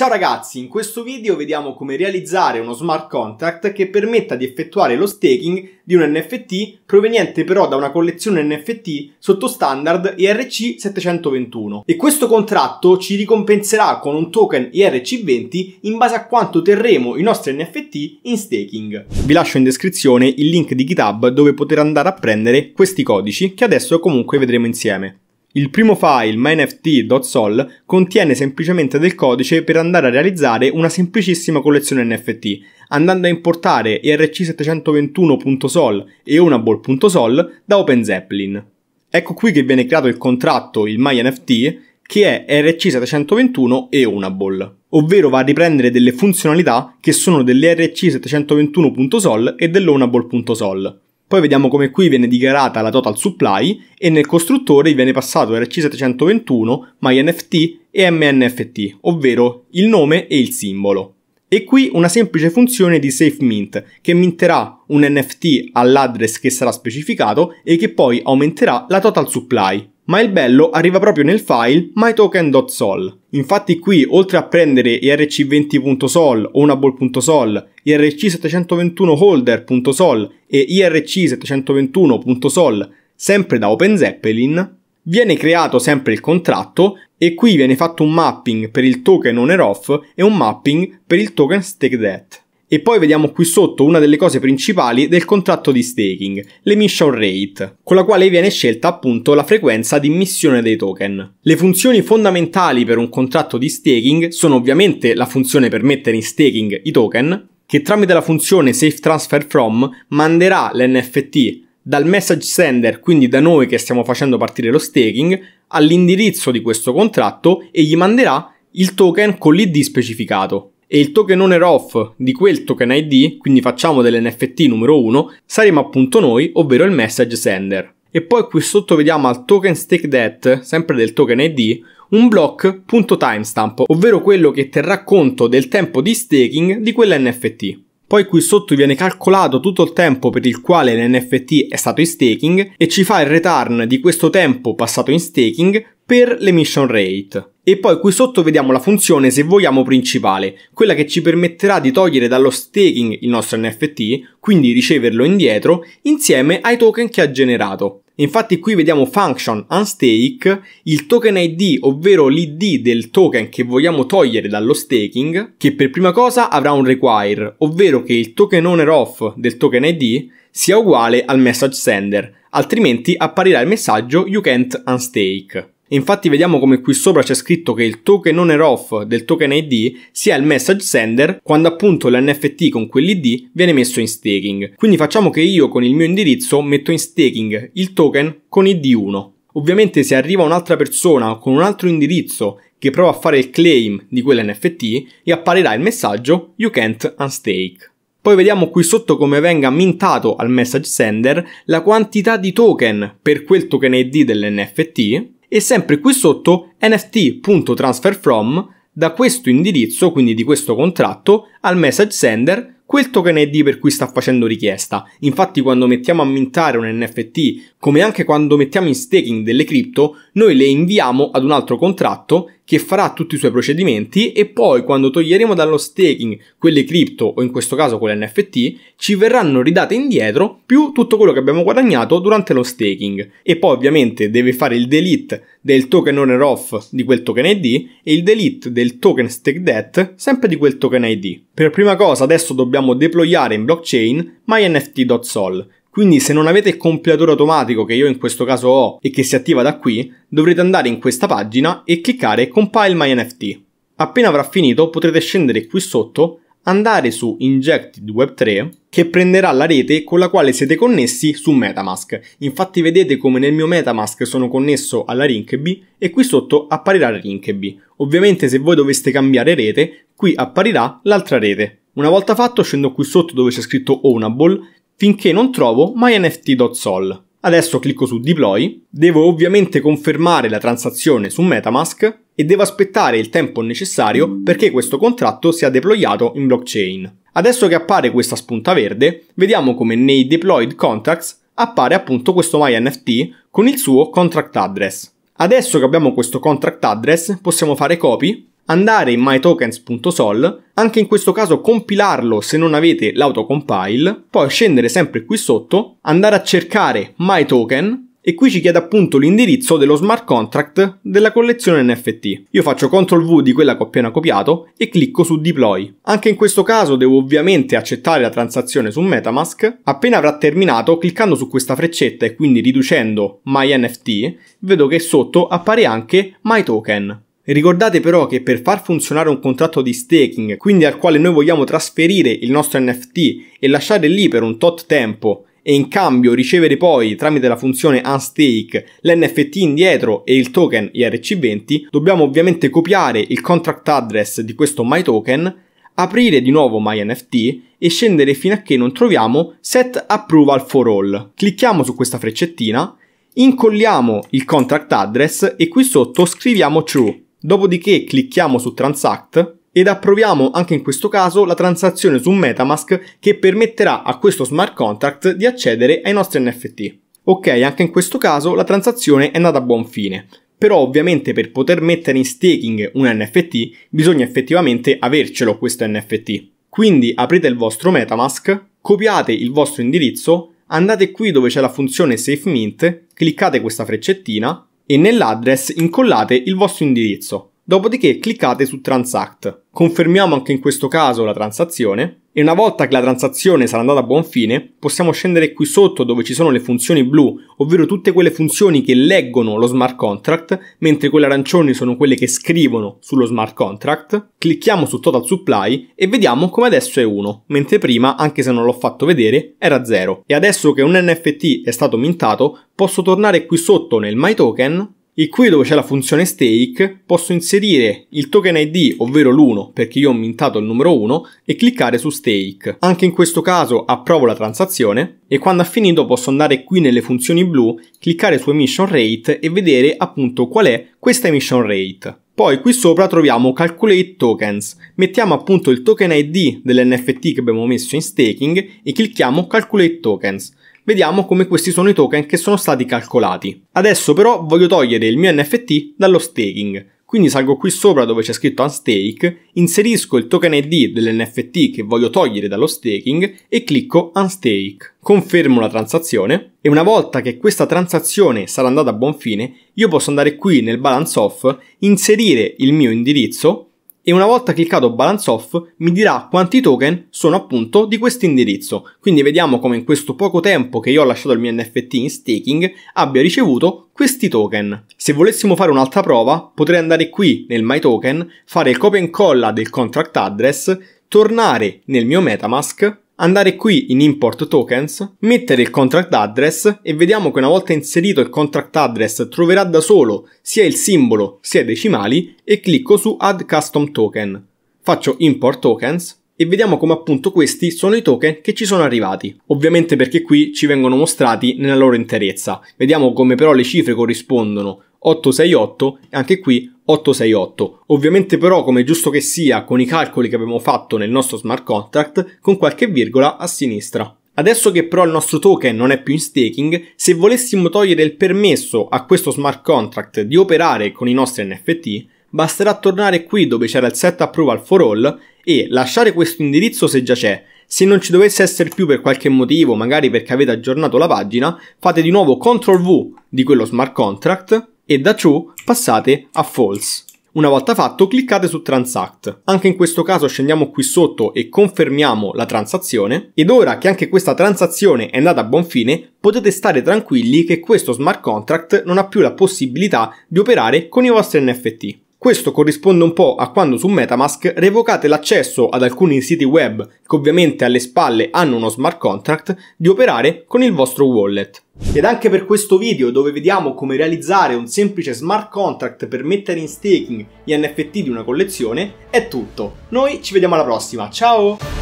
Ciao ragazzi, in questo video vediamo come realizzare uno smart contract che permetta di effettuare lo staking di un NFT proveniente però da una collezione NFT sotto standard ERC 721 e questo contratto ci ricompenserà con un token ERC 20 in base a quanto terremo i nostri NFT in staking. Vi lascio in descrizione il link di GitHub dove poter andare a prendere questi codici che adesso comunque vedremo insieme. Il primo file mynft.sol contiene semplicemente del codice per andare a realizzare una semplicissima collezione NFT, andando a importare irc721.sol e unable.sol da Open Zeppelin. Ecco qui che viene creato il contratto, il MyNFT, che è RC721 e Unable, ovvero va a riprendere delle funzionalità che sono dell'RC721.sol e dell'Unable.sol. Poi vediamo come qui viene dichiarata la total supply e nel costruttore viene passato RC721, MyNFT e MNFT, ovvero il nome e il simbolo. E qui una semplice funzione di safe mint che minterà un NFT all'address che sarà specificato e che poi aumenterà la total supply. Ma il bello arriva proprio nel file mytoken.sol. Infatti qui, oltre a prendere irc20.sol, onable.sol, irc721holder.sol e irc721.sol, sempre da Open Zeppelin, viene creato sempre il contratto e qui viene fatto un mapping per il token owner off e un mapping per il token stake debt. E poi vediamo qui sotto una delle cose principali del contratto di staking, l'emission rate, con la quale viene scelta appunto la frequenza di immissione dei token. Le funzioni fondamentali per un contratto di staking sono ovviamente la funzione per mettere in staking i token, che tramite la funzione safe transfer from manderà l'NFT dal message sender, quindi da noi che stiamo facendo partire lo staking, all'indirizzo di questo contratto e gli manderà il token con l'ID specificato e il token owner off di quel token ID, quindi facciamo dell'NFT numero 1, saremo appunto noi, ovvero il message sender. E poi qui sotto vediamo al token stake debt, sempre del token ID, un block.timestamp, ovvero quello che terrà conto del tempo di staking di quell'NFT poi qui sotto viene calcolato tutto il tempo per il quale l'NFT è stato in staking e ci fa il return di questo tempo passato in staking per l'emission rate. E poi qui sotto vediamo la funzione se vogliamo principale, quella che ci permetterà di togliere dallo staking il nostro NFT, quindi riceverlo indietro, insieme ai token che ha generato. Infatti qui vediamo function unstake, il token ID, ovvero l'ID del token che vogliamo togliere dallo staking, che per prima cosa avrà un require, ovvero che il token owner off del token ID sia uguale al message sender, altrimenti apparirà il messaggio you can't unstake. Infatti vediamo come qui sopra c'è scritto che il token owner off del token ID sia il message sender quando appunto l'NFT con quell'ID viene messo in staking. Quindi facciamo che io con il mio indirizzo metto in staking il token con ID1. Ovviamente se arriva un'altra persona con un altro indirizzo che prova a fare il claim di quell'NFT e apparirà il messaggio You can't unstake. Poi vediamo qui sotto come venga mintato al message sender la quantità di token per quel token ID dell'NFT e sempre qui sotto nft.transferFrom da questo indirizzo, quindi di questo contratto, al message sender quel token ID per cui sta facendo richiesta. Infatti quando mettiamo a mintare un NFT come anche quando mettiamo in staking delle cripto, noi le inviamo ad un altro contratto che farà tutti i suoi procedimenti e poi quando toglieremo dallo staking quelle cripto o in questo caso quelle NFT, ci verranno ridate indietro più tutto quello che abbiamo guadagnato durante lo staking. E poi ovviamente deve fare il delete del token owner off di quel token ID e il delete del token stake debt sempre di quel token ID. Per prima cosa adesso dobbiamo deployare in blockchain myNFT.sol quindi se non avete il compilatore automatico che io in questo caso ho e che si attiva da qui, dovrete andare in questa pagina e cliccare Compile My NFT. Appena avrà finito potrete scendere qui sotto, andare su Injected Web 3 che prenderà la rete con la quale siete connessi su Metamask. Infatti vedete come nel mio Metamask sono connesso alla Rinkeby e qui sotto apparirà Rinkeby. Ovviamente se voi doveste cambiare rete, qui apparirà l'altra rete. Una volta fatto scendo qui sotto dove c'è scritto Ownable, finché non trovo mynft.sol. Adesso clicco su deploy, devo ovviamente confermare la transazione su Metamask e devo aspettare il tempo necessario perché questo contratto sia deployato in blockchain. Adesso che appare questa spunta verde, vediamo come nei deployed contracts appare appunto questo MyNFT con il suo contract address. Adesso che abbiamo questo contract address possiamo fare copy andare in mytokens.sol, anche in questo caso compilarlo se non avete l'autocompile, poi scendere sempre qui sotto, andare a cercare mytoken e qui ci chiede appunto l'indirizzo dello smart contract della collezione NFT. Io faccio CTRL V di quella che ho appena copiato e clicco su deploy. Anche in questo caso devo ovviamente accettare la transazione su Metamask. Appena avrà terminato, cliccando su questa freccetta e quindi riducendo My NFT, vedo che sotto appare anche My Token. Ricordate però che per far funzionare un contratto di staking, quindi al quale noi vogliamo trasferire il nostro NFT e lasciare lì per un tot tempo e in cambio ricevere poi tramite la funzione unstake l'NFT indietro e il token IRC20, dobbiamo ovviamente copiare il contract address di questo MyToken, aprire di nuovo MyNFT e scendere fino a che non troviamo set approval for all. Clicchiamo su questa freccettina, incolliamo il contract address e qui sotto scriviamo true Dopodiché clicchiamo su Transact ed approviamo anche in questo caso la transazione su Metamask che permetterà a questo smart contract di accedere ai nostri NFT. Ok, anche in questo caso la transazione è andata a buon fine, però ovviamente per poter mettere in staking un NFT bisogna effettivamente avercelo questo NFT. Quindi aprite il vostro Metamask, copiate il vostro indirizzo, andate qui dove c'è la funzione Safe Mint, cliccate questa freccettina e nell'address incollate il vostro indirizzo, dopodiché cliccate su Transact. Confermiamo anche in questo caso la transazione e una volta che la transazione sarà andata a buon fine, possiamo scendere qui sotto dove ci sono le funzioni blu, ovvero tutte quelle funzioni che leggono lo smart contract, mentre quelle arancioni sono quelle che scrivono sullo smart contract. Clicchiamo su Total Supply e vediamo come adesso è 1, mentre prima, anche se non l'ho fatto vedere, era 0. E adesso che un NFT è stato mintato, posso tornare qui sotto nel My Token e qui dove c'è la funzione stake posso inserire il token ID, ovvero l'1 perché io ho mintato il numero 1 e cliccare su stake. Anche in questo caso approvo la transazione e quando ha finito posso andare qui nelle funzioni blu, cliccare su emission rate e vedere appunto qual è questa emission rate. Poi qui sopra troviamo Calculate Tokens, mettiamo appunto il token ID dell'NFT che abbiamo messo in staking e clicchiamo Calculate Tokens vediamo come questi sono i token che sono stati calcolati. Adesso però voglio togliere il mio NFT dallo staking, quindi salgo qui sopra dove c'è scritto Unstake, inserisco il token ID dell'NFT che voglio togliere dallo staking e clicco Unstake. Confermo la transazione e una volta che questa transazione sarà andata a buon fine, io posso andare qui nel balance off, inserire il mio indirizzo e una volta cliccato balance off mi dirà quanti token sono appunto di questo indirizzo. Quindi vediamo come in questo poco tempo che io ho lasciato il mio NFT in staking abbia ricevuto questi token. Se volessimo fare un'altra prova potrei andare qui nel My Token, fare il copia e incolla del contract address, tornare nel mio Metamask andare qui in import tokens, mettere il contract address e vediamo che una volta inserito il contract address troverà da solo sia il simbolo sia i decimali e clicco su add custom token. Faccio import tokens e vediamo come appunto questi sono i token che ci sono arrivati. Ovviamente perché qui ci vengono mostrati nella loro interezza. Vediamo come però le cifre corrispondono 868 e anche qui 868. Ovviamente però, come giusto che sia, con i calcoli che abbiamo fatto nel nostro smart contract, con qualche virgola a sinistra. Adesso che però il nostro token non è più in staking, se volessimo togliere il permesso a questo smart contract di operare con i nostri NFT, basterà tornare qui dove c'era il set approval for all e lasciare questo indirizzo se già c'è. Se non ci dovesse essere più per qualche motivo, magari perché avete aggiornato la pagina, fate di nuovo CTRL V di quello smart contract e da true passate a false. Una volta fatto cliccate su Transact. Anche in questo caso scendiamo qui sotto e confermiamo la transazione ed ora che anche questa transazione è andata a buon fine potete stare tranquilli che questo smart contract non ha più la possibilità di operare con i vostri NFT. Questo corrisponde un po' a quando su Metamask revocate l'accesso ad alcuni siti web, che ovviamente alle spalle hanno uno smart contract, di operare con il vostro wallet. Ed anche per questo video dove vediamo come realizzare un semplice smart contract per mettere in staking gli NFT di una collezione è tutto. Noi ci vediamo alla prossima, ciao!